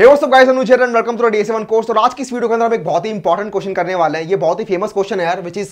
हे सब guys Anuj and welcome to DSA one course और आज की इस वीडियो के अंदर हम एक बहुत ही इंपॉर्टेंट क्वेश्चन करने वाले हैं ये बहुत ही फेमस क्वेश्चन है यार which is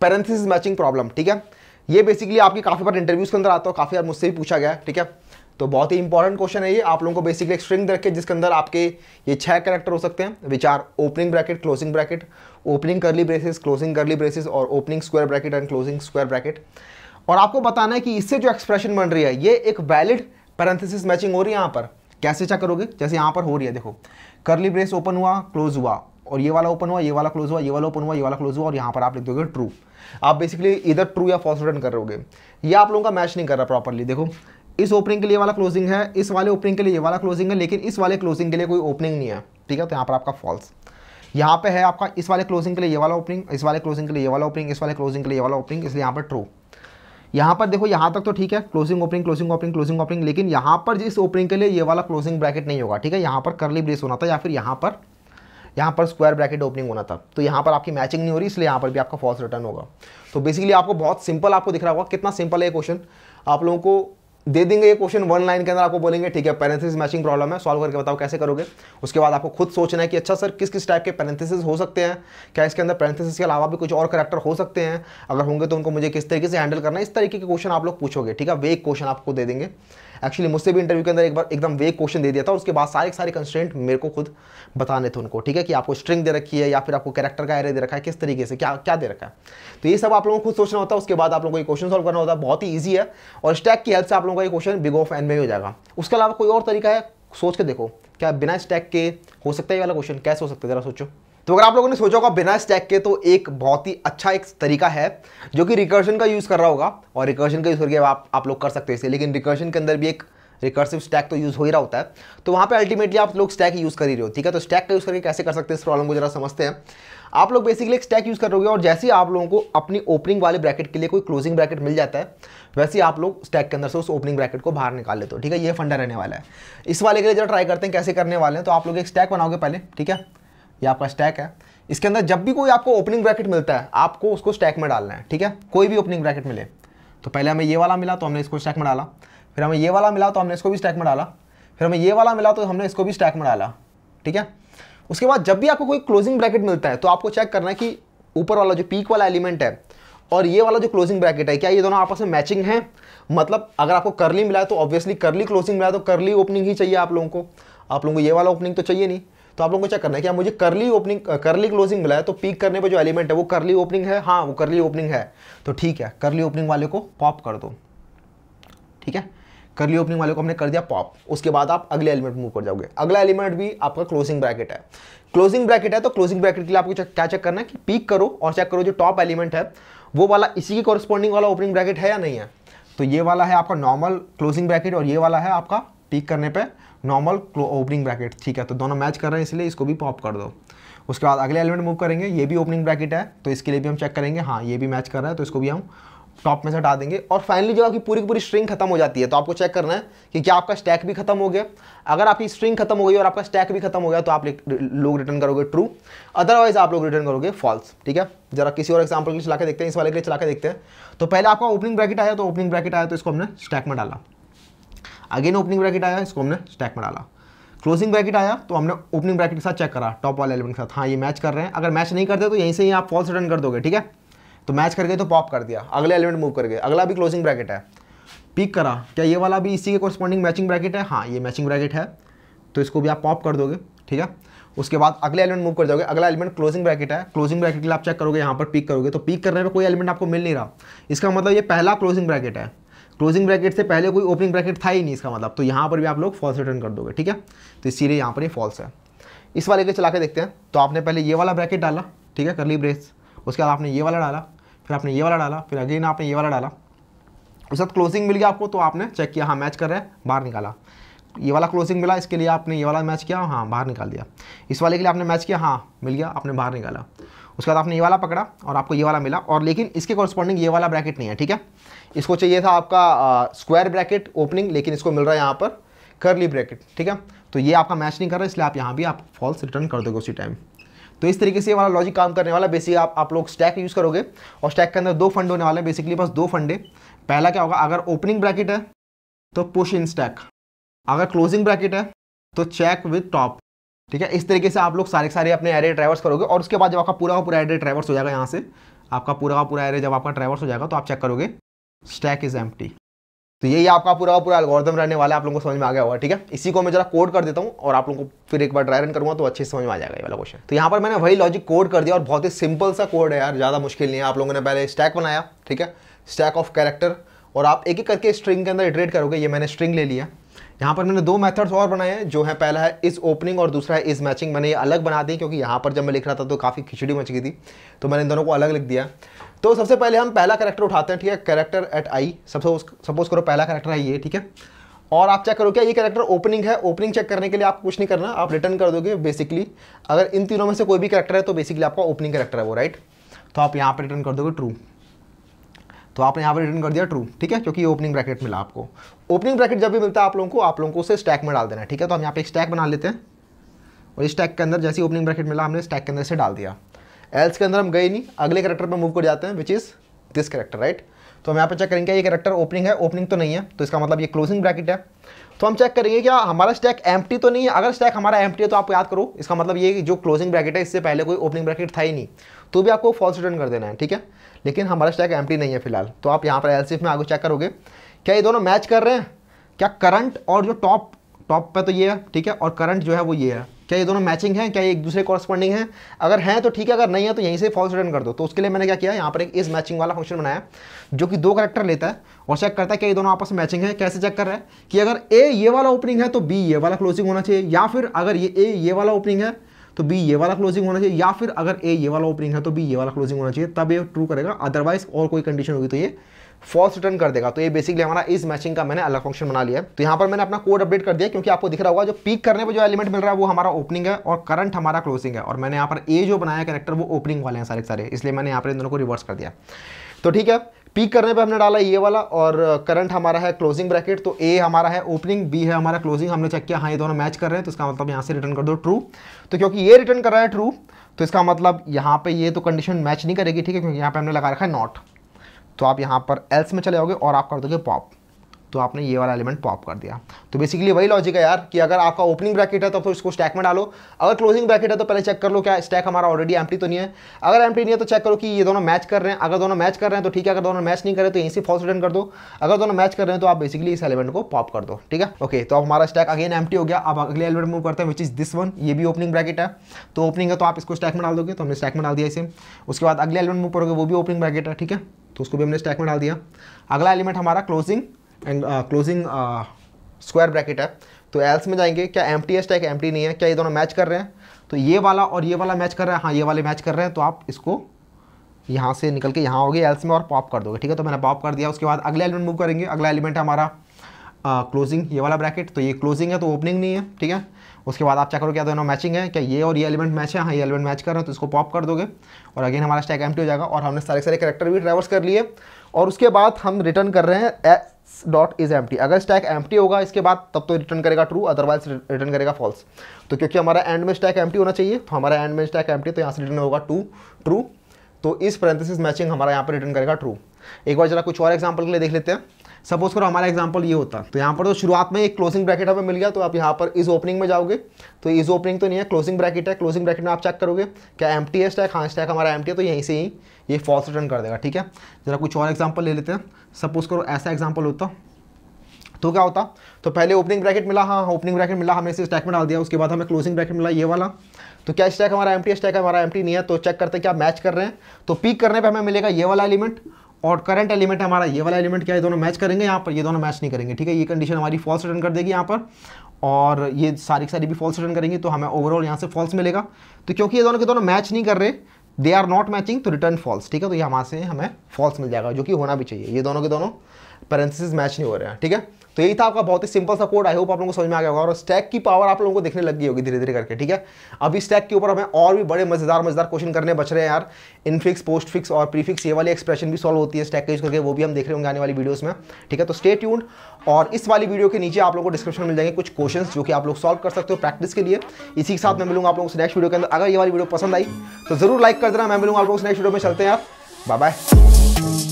parenthesis matching problem ठीक है ये बेसिकली आपकी काफी बार इंटरव्यूज के अंदर आता है काफी बार मुझसे भी पूछा गया है ठीक है तो बहुत ही इंपॉर्टेंट क्वेश्चन है ये आप लोगों को बेसिकली एक स्ट्रिंग रखे जिसके अंदर आपके ये छह कैरेक्टर हो सकते हैं which are opening bracket closing bracket opening curly braces closing curly braces और opening square bracket and closing square bracket और आपको बताना है कि इससे जो एक्सप्रेशन बन रही है ये एक वैलिड पैरेंथिस मैचिंग हो रही है यहाँ पर कैसे चेक करोगे जैसे यहाँ पर हो रही है देखो करली ब्रेस ओपन हुआ क्लोज हुआ और ये वाला ओपन हुआ ये वाला क्लोज हुआ ये वाला ओपन हुआ ये वाला क्लोज हुआ और यहाँ पर आप लिख दोगे ट्रू आप बेसिकली इधर ट्रू या फॉल्स रिटर्न करोगे ये आप लोगों का मैच नहीं कर रहा प्रॉपरली देखो इस ओपनिंग के लिए वाला क्लोजिंग है इस वाले ओपनिंग के लिए ये वाला क्लोजिंग है लेकिन इस वाले क्लोजिंग के लिए कोई ओपनिंग नहीं है ठीक है तो यहाँ पर आपका फॉल्स यहाँ पे है आपका इस वाले क्लोजिंग के लिए ये वाला ओपनिंग इस वाले क्लोजिंग के लिए ये वाला ओपनिंग इस वाले क्लोजिंग के लिए ये वाला ओपनिंग इसलिए यहाँ पर ट्रू यहाँ पर देखो यहाँ तक तो ठीक है closing opening closing opening closing opening लेकिन यहाँ पर जिस ओपनिंग के लिए ये वाला क्लोजिंग ब्रैकेट नहीं होगा ठीक है यहाँ पर करली ब्रेस होना था या फिर यहाँ पर यहाँ पर स्क्वायर ब्रैकेट ओपनिंग होना था तो यहाँ पर आपकी मैचिंग नहीं हो रही इसलिए यहाँ पर भी आपका फॉल्स रिटर्न होगा तो बेसिकली आपको बहुत सिंपल आपको दिख रहा होगा कितना सिंपल है क्वेश्चन आप लोगों को दे देंगे ये क्वेश्चन वन लाइन के अंदर आपको बोलेंगे ठीक है पैरेंथिस मैचिंग प्रॉब्लम है सॉल्व करके बताओ कैसे करोगे उसके बाद आपको खुद सोचना है कि अच्छा सर किस किस टाइप के पैरेंथिस हो सकते हैं क्या इसके अंदर पैरेंथिस के अलावा भी कुछ और करेक्टर हो सकते हैं अगर होंगे तो उनको मुझे किस तरीके से हैंडल करना है इस तरीके के क्वेश्चन आप लोग पूछोगे ठीक है वे एक क्वेश्चन आपको दे देंगे एक्चुअली मुझसे भी इंटरव्यू के अंदर एक बार एकदम वेग क्वेश्चन दे दिया था उसके बाद सारे सारे कंस्टेंट मेरे को खुद बताने थे उनको ठीक है कि आपको स्ट्रिंग दे रखी है या फिर आपको कैरेक्टर का एरिया दे रखा है किस तरीके से क्या क्या दे रखा है तो ये सब आप लोगों को खुद सोचना होता है उसके बाद आप लोगों को क्वेश्चन सॉल्व करना होता है बहुत ही ईजी है और स्टैक की हेल्प से आप लोगों का ये क्वेश्चन बिग ऑफ एन में हो जाएगा उसके अलावा कोई और तरीका है सोच के देखो क्या बिना स्टैक के हो सकता है ये वाला क्वेश्चन कैसे हो सकता है जरा सोचो तो अगर आप लोगों ने सोचा होगा बिना स्टैक के तो एक बहुत ही अच्छा एक तरीका है जो कि रिकर्शन का यूज़ कर रहा होगा और रिकर्शन का यूज़ करके आप आप लोग कर सकते हैं इसे लेकिन रिकर्शन के अंदर भी एक रिकर्सिव स्टैक तो यूज़ हो ही रहा होता है तो वहाँ पे अल्टीमेटली आप लोग स्टैक यूज़ कर ही रहे हो ठीक है तो स्टैक का यूज़ करके कैसे कर सकते हैं इस प्रॉब्लम को जरा समझते हैं आप लोग बेसिकली एक स्टैक यूज़ करोगे और जैसे ही आप लोगों को अपनी ओपनिंग वाले ब्रैकेट के लिए कोई क्लोजिंग ब्रैकेट मिल जाता है वैसे ही आप लोग स्टैक के अंदर से उस ओपनिंग ब्रैकेट को बाहर निकाल लेते हो ठीक है ये फंडा रहने वाला है इस वाले के लिए जरा ट्राई करते हैं कैसे करने वाले हैं तो आप लोग एक स्टैक बनाओगे पहले ठीक है ये आपका स्टैक है इसके अंदर जब भी कोई आपको ओपनिंग ब्रैकेट मिलता है आपको उसको स्टैक में डालना है ठीक है कोई भी ओपनिंग ब्रैकेट मिले तो पहले हमें ये वाला मिला तो हमने इसको स्टैक में डाला फिर हमें ये वाला मिला तो हमने इसको भी स्टैक में डाला फिर हमें ये वाला मिला तो हमने इसको भी स्टैक में डाला ठीक है उसके बाद जब भी आपको कोई क्लोजिंग ब्रैकेट मिलता है तो आपको चेक करना है कि ऊपर वाला जो पीक वाला एलिमेंट है और ये वाला जो क्लोजिंग ब्रैकेट है क्या ये दोनों आपस में मैचिंग है मतलब अगर आपको करली मिला है तो ऑब्वियसली करली क्लोजिंग मिला है तो करली ओपनिंग ही चाहिए आप लोगों को आप लोगों को ये वाला ओपनिंग तो चाहिए नहीं तो आप लोगों को चेक करना है कि मुझे करली ओपनिंग करली क्लोजिंग मिला है तो पीक करने पर जो एलिमेंट है वो करली ओपनिंग है हाँ वो करली ओपनिंग है तो ठीक है करली ओपनिंग वाले को पॉप कर दो ठीक है करली ओपनिंग वाले को हमने कर दिया पॉप उसके बाद आप अगले एलिमेंट मूव कर जाओगे अगला एलिमेंट भी आपका क्लोजिंग ब्रैकेट है क्लोजिंग ब्रैकेट है तो क्लोजिंग ब्रैकेट के लिए आपको क्या चेक करना है कि पीक करो और चेक करो जो टॉप एलिमेंट है वो वाला इसी के कॉरस्पॉन्डिंग वाला ओपनिंग ब्रैकेट है या नहीं है तो ये वाला है आपका नॉर्मल क्लोजिंग ब्रैकेट और ये वाला है आपका पिक करने पे नॉर्मल ओपनिंग ब्रैकेट ठीक है तो दोनों मैच कर रहे हैं इसलिए इसको भी पॉप कर दो उसके बाद अगले एलिमेंट मूव करेंगे ये भी ओपनिंग ब्रैकेट है तो इसके लिए भी हम चेक करेंगे हाँ ये भी मैच कर रहा है तो इसको भी हम टॉप में से हटा देंगे और फाइनली जो आपकी पूरी पूरी स्ट्रिंग खत्म हो जाती है तो आपको चेक करना है कि क्या आपका स्टैक भी खत्म हो गया अगर आपकी स्ट्रिंग खत्म हो गई और आपका स्टैक भी खत्म हो गया तो आप लोग रिटर्न करोगे ट्रू अदरवाइज आप लोग रिटर्न करोगे फॉल्स ठीक है जरा किसी और एग्जाम्पल के लिए चला के देखते हैं इस वाले के लिए चला के देखते हैं तो पहले आपका ओपनिंग ब्रैकेट आया तो ओपनिंग ब्रैकेट आया तो इसको हमने स्टैक में डाला अगेन ओपनिंग ब्रैकेट आया इसको हमने स्टैक में डाला क्लोजिंग ब्रैकेट आया तो हमने ओपनिंग ब्रैकेट के साथ चेक करा टॉप वाले एलिमेंट के साथ हाँ ये मैच कर रहे हैं अगर मैच नहीं करते तो यहीं से ही आप फॉल्स रिटर्न कर दोगे ठीक है तो मैच करके तो पॉप कर दिया अगले एलिमेंट मूव कर गए अगला भी क्लोजिंग ब्रैकेट है पिक करा क्या ये वाला भी इसी के कॉरस्पॉन्डिंग मैचिंग ब्रैकेट है हाँ ये मैचिंग ब्रैकेट है तो इसको भी आप पॉप कर दोगे ठीक है उसके बाद अगले एलिमेंट मूव कर जाओगे अगला एलिमेंट क्लोजिंग ब्रैकेट है क्लोजिंग ब्रैकेट के लिए आप चेक करोगे यहाँ पर पिक करोगे तो पिक करने पर कोई एलिमेंट आपको मिल नहीं रहा इसका मतलब ये पहला क्लोजिंग ब्रैकेट है क्लोजिंग ब्रैकेट से पहले कोई ओपनिंग ब्रैकेट था ही नहीं इसका मतलब तो यहाँ पर भी आप लोग फॉल्स रिटर्न कर दोगे ठीक है तो इसीलिए यहाँ पर ये फॉल्स है इस वाले के चला के देखते हैं तो आपने पहले ये वाला ब्रैकेट डाला ठीक है करली ब्रेस उसके बाद आपने ये वाला डाला फिर आपने ये वाला डाला फिर अगेन आपने ये वाला डाला उसके साथ क्लोजिंग मिल गया आपको तो आपने चेक किया हाँ मैच कर रहे हैं बाहर निकाला ये वाला क्लोजिंग मिला इसके लिए आपने ये वाला मैच किया हाँ बाहर निकाल दिया इस वाले के लिए आपने मैच किया हाँ मिल गया आपने बाहर निकाला उसके बाद आपने ये वाला पकड़ा और आपको ये वाला मिला और लेकिन इसके कॉरस्पॉन्डिंग ये वाला ब्रैकेट नहीं है ठीक है इसको चाहिए था आपका स्क्वायर ब्रैकेट ओपनिंग लेकिन इसको मिल रहा है यहाँ पर करली ब्रैकेट ठीक है तो ये आपका मैच नहीं कर रहा इसलिए आप यहाँ भी आप फॉल्स रिटर्न कर दोगे उसी टाइम तो इस तरीके से ये वाला लॉजिक काम करने वाला बेसिक आप आप लोग स्टैक यूज़ करोगे और स्टैक के अंदर दो फंड होने वाले हैं बेसिकली बस दो फंड है पहला क्या होगा अगर ओपनिंग ब्रैकेट है तो पुश इन स्टैक अगर क्लोजिंग ब्रैकेट है तो चेक विथ टॉप ठीक है इस तरीके से आप लोग सारे सारे अपने एरे ड्राइवर्स करोगे और उसके बाद जब आपका पूरा पूरा एरे ड्राइवर्स हो जाएगा यहाँ से आपका पूरा का पूरा एरे जब आपका ट्रैवर्स हो जाएगा तो आप चेक करोगे स्टैक इज एम तो यही आपका पूरा पूरा एल्गोरिदम रहने वाला है आप लोगों को समझ में आ गया होगा ठीक है इसी को मैं जरा कोड कर देता हूँ और आप लोगों को फिर एक बार ड्राई रन करूँगा तो अच्छे से समझ में आ जाएगा ये वाला क्वेश्चन तो यहाँ पर मैंने वही लॉजिक कोड कर दिया और बहुत ही सिंपल सा कोड है यार ज़्यादा मुश्किल नहीं है आप लोगों ने पहले स्टैक बनाया ठीक है स्टैक ऑफ कैरेक्टर और आप एक एक करके स्ट्रिंग के अंदर इटरेट करोगे ये मैंने स्ट्रिंग ले लिया यहाँ पर मैंने दो मेथड्स और बनाए हैं जो है पहला है इस ओपनिंग और दूसरा है इस मैचिंग मैंने ये अलग बना दी क्योंकि यहाँ पर जब मैं लिख रहा था तो काफ़ी खिचड़ी मच गई थी तो मैंने इन दोनों को अलग लिख दिया तो सबसे पहले हम पहला करेक्टर उठाते हैं ठीक है करेक्टर एट आई सबसे सपोज करो पहला करेक्टर है ये ठीक है और आप चेक करो क्या ये करेक्टर ओपनिंग है ओपनिंग चेक करने के लिए आप कुछ नहीं करना आप रिटर्न कर दोगे बेसिकली अगर इन तीनों में से कोई भी करेक्टर है तो बेसिकली आपका ओपनिंग करेक्टर है वो राइट तो आप यहाँ पर रिटर्न कर दोगे ट्रू तो आपने यहाँ पर रिटर्न कर दिया ट्रू ठीक है क्योंकि ओपनिंग ब्रैकेट मिला आपको ओपनिंग ब्रैकेट जब भी मिलता है आप लोगों को आप लोगों को उसे स्टैक में डाल देना है ठीक है तो हम यहाँ पे एक स्टैक बना लेते हैं और इस स्टैक के अंदर जैसे ओपनिंग ब्रैकेट मिला हमने स्टैक के अंदर से डाल दिया एल्स के अंदर हम गए नहीं अगले करेक्टर पर मूव कर जाते हैं which is this character right तो हम यहाँ पर चेक करेंगे ये करेक्टर ओपनिंग है ओपनिंग तो नहीं है तो इसका मतलब ये क्लोजिंग ब्रैकेट है तो हम चेक करेंगे क्या हमारा स्टैक एम तो नहीं है अगर स्टैक हमारा एम है तो आप याद करो इसका मतलब ये कि जो क्लोजिंग ब्रैकेट है इससे पहले कोई ओपनिंग ब्रैकेट था ही नहीं तो भी आपको फॉल्स रिटर्न कर देना है ठीक है लेकिन हमारा स्टैक एम नहीं है फिलहाल तो आप यहाँ पर एल में आगे चेक करोगे क्या ये दोनों मैच कर रहे हैं क्या करंट और जो टॉप टॉप पे तो ये है ठीक है और करंट जो है वो ये है क्या ये दोनों मैचिंग हैं क्या ये एक दूसरे कॉरस्पॉन्डिंग है अगर है तो ठीक है अगर नहीं है तो यहीं से फॉल्स रिटर्न कर दो तो उसके लिए मैंने क्या किया यहाँ पर एक इस मैचिंग वाला फंक्शन बनाया जो कि दो करेक्टर लेता है और चेक करता है क्या ये दोनों आपस में मैचिंग है कैसे चेक कर रहा है कि अगर ए ये वाला ओपनिंग है तो बी ये वाला क्लोजिंग होना चाहिए या फिर अगर ये ए ये वाला ओपनिंग है तो बी ये वाला क्लोजिंग होना चाहिए या फिर अगर ए ये वाला ओपनिंग है तो बी ये वाला क्लोजिंग होना चाहिए तब ये ट्रू करेगा अदरवाइज और कोई कंडीशन होगी तो ये फॉल्स रिटर्न कर देगा तो ये बेसिकली हमारा इस मैचिंग का मैंने अलग फंक्शन बना लिया तो यहाँ पर मैंने अपना कोड अपडेट कर दिया क्योंकि आपको दिख रहा होगा जो पीक करने पर जो एलिमेंट मिल रहा है वो हमारा ओपनिंग है और करंट हमारा क्लोजिंग है और मैंने यहाँ पर ए जो बनाया करेक्टर वो ओपनिंग वाले हैं सारे सारे इसलिए मैंने यहाँ पर इन दोनों को रिवर्स कर दिया तो ठीक है पीक करने पे हमने डाला ये वाला और करंट हमारा है क्लोजिंग ब्रैकेट तो ए हमारा है ओपनिंग बी है हमारा क्लोजिंग हमने चेक किया हाँ ये दोनों मैच कर रहे हैं तो इसका मतलब यहाँ से रिटर्न कर दो ट्रू तो क्योंकि ये रिटर्न कर रहा है ट्रू तो इसका मतलब यहाँ पे ये तो कंडीशन मैच नहीं करेगी ठीक है क्योंकि यहाँ पे हमने लगा रखा है नॉट तो आप यहाँ पर एल्स में चले जाओगे और आप कर दोगे पॉप तो आपने ये वाला एलिमेंट पॉप कर दिया तो बेसिकली वही लॉजिक है यार कि अगर आपका ओपनिंग ब्रैकेट है तो, इसको स्टैक में डालो अगर क्लोजिंग ब्रैकेट है तो पहले चेक कर लो क्या स्टैक हमारा ऑलरेडी एम्प्टी तो नहीं है अगर एम्प्टी नहीं है तो चेक करो कि ये दोनों मैच कर रहे हैं अगर दोनों मैच कर रहे हैं तो ठीक है अगर दोनों मैच नहीं कर रहे तो यहीं से फॉल्स रिटर्न कर दो अगर दोनों मैच कर रहे हैं तो आप बेसिकली इस एलिमेंट को पॉप कर दो ठीक है ओके तो अब हमारा स्टैक अगेन एम्प्टी हो गया अब अगले एलिमेंट मूव करते हैं विच इज दिस वन ये भी ओपनिंग ब्रैकेट है तो ओपनिंग है तो आप इसको स्टैक में डाल दोगे तो हमने स्टैक में डाल दिया इसे उसके बाद अगले एलिमेंट मूव करोगे वो भी ओपनिंग ब्रैकेट है ठीक है तो उसको भी हमने स्टैक में डाल दिया अगला एलिमेंट हमारा closing and closing square bracket है तो एल्स में जाएंगे क्या एम टी है स्टैक एम नहीं है क्या ये दोनों मैच कर रहे हैं तो ये वाला और ये वाला मैच कर रहा है हाँ ये वाले मैच कर रहे हैं तो आप इसको यहाँ से निकल के यहाँ होगी एल्स में और पॉप कर दोगे ठीक है तो मैंने पॉप कर दिया उसके बाद अगला एलिमेंट मूव करेंगे अगला एलिमेंट हमारा क्लोजिंग ये वाला ब्रैकेट तो ये क्लोजिंग है तो ओपनिंग नहीं है ठीक है उसके बाद आप चेक करो क्या दोनों मैचिंग है क्या ये और ये एलिमेंट मैच है हाँ ये एलिमेंट मैच कर रहे हैं तो इसको पॉप कर दोगे और अगेन हमारा स्टैक एम्प्टी हो जाएगा और हमने सारे सारे करेक्टर भी ट्रेवर्स कर लिए और उसके बाद हम रिटर्न कर रहे हैं एस डॉट इज एम्प्टी अगर स्टैक एम्प्टी होगा इसके बाद तब तो रिटर्न करेगा ट्रू अदरवाइज रिटर्न करेगा फॉल्स तो क्योंकि हमारा एंड में स्टैक एम्प्टी होना चाहिए तो हमारा एंड में स्टैक एम्प्टी तो यहाँ से रिटर्न होगा टू ट्रू तो इस पैरेंथेसिस मैचिंग हमारा यहाँ पर रिटर्न करेगा ट्रू एक बार जरा कुछ और एग्जाम्पल के लिए देख लेते हैं सपोज करो हमारा एग्जाम्पल ये होता तो यहाँ पर तो शुरुआत में एक क्लोजिंग ब्रैकेट हमें मिल गया तो आप यहाँ पर इस ओपनिंग में जाओगे तो इस ओपनिंग तो नहीं है क्लोजिंग ब्रैकेट है क्लोजिंग ब्रैकेट में आप चेक करोगे क्या एम टी है स्टैक हाँ स्टैक हमारा एम टी है तो यहीं से ही ये फॉल्स रिटर्न कर देगा ठीक है जरा कुछ और एग्जाम्पल ले लेते हैं सपोज करो ऐसा एग्जाम्पल होता तो क्या होता तो पहले ओपनिंग ब्रैकेट मिला हाँ ओपनिंग हाँ, ब्रैकेट मिला हमने इसे स्टैक में डाल दिया उसके बाद हमें क्लोजिंग ब्रैकेट मिला ये वाला तो क्या स्टैक हमारा एम टी स्टैक हमारा एम नहीं है तो चेक करते क्या मैच कर रहे हैं तो पिक करने पर हमें मिलेगा ये वाला एलिमेंट और करंट एलिमेंट हमारा ये वाला एलिमेंट क्या है दोनों मैच करेंगे यहाँ पर ये दोनों मैच नहीं करेंगे ठीक है ये कंडीशन हमारी फॉल्स रिटर्न कर देगी यहाँ पर और ये सारी सारी भी फॉल्स रिटर्न करेंगे तो हमें ओवरऑल यहाँ से फॉल्स मिलेगा तो क्योंकि ये दोनों के दोनों मैच नहीं कर रहे दे आर नॉट मैचिंग तो रिटर्न फॉल्स ठीक है तो ये हमारे से हमें फॉल्स मिल जाएगा जो कि होना भी चाहिए ये दोनों के दोनों पेरेंसिस मैच नहीं हो रहे हैं ठीक है तो यही था आपका बहुत ही सिंपल सा कोड आई होप आप लोगों को समझ में आ गया होगा और स्टैक की पावर आप लोगों को देखने लगी होगी धीरे धीरे करके ठीक है अभी स्टैक के ऊपर हमें और भी बड़े मजेदार मजेदार क्वेश्चन करने बच रहे हैं यार इनफिक्स पोस्ट फिक्स और प्रीफिक्स ये वाली एक्सप्रेशन भी सॉल्व होती है स्टैक का यूज करके वो भी हम देख रहे होंगे आने वाली वीडियोज में ठीक है तो स्टेट यून और इस वाली वीडियो के नीचे आप लोगों को डिस्क्रिप्शन मिल जाएंगे कुछ क्वेश्चन जो कि आप लोग सॉल्व कर सकते हो प्रैक्टिस के लिए इसी के साथ मैं मिलूंगा आप लोगों से नेक्स्ट वीडियो के अंदर अगर ये वाली वीडियो पसंद आई तो जरूर लाइक कर देना मैं मिलूंगा आप लोगों से नेक्स्ट वीडियो में चलते हैं यार बाय बाय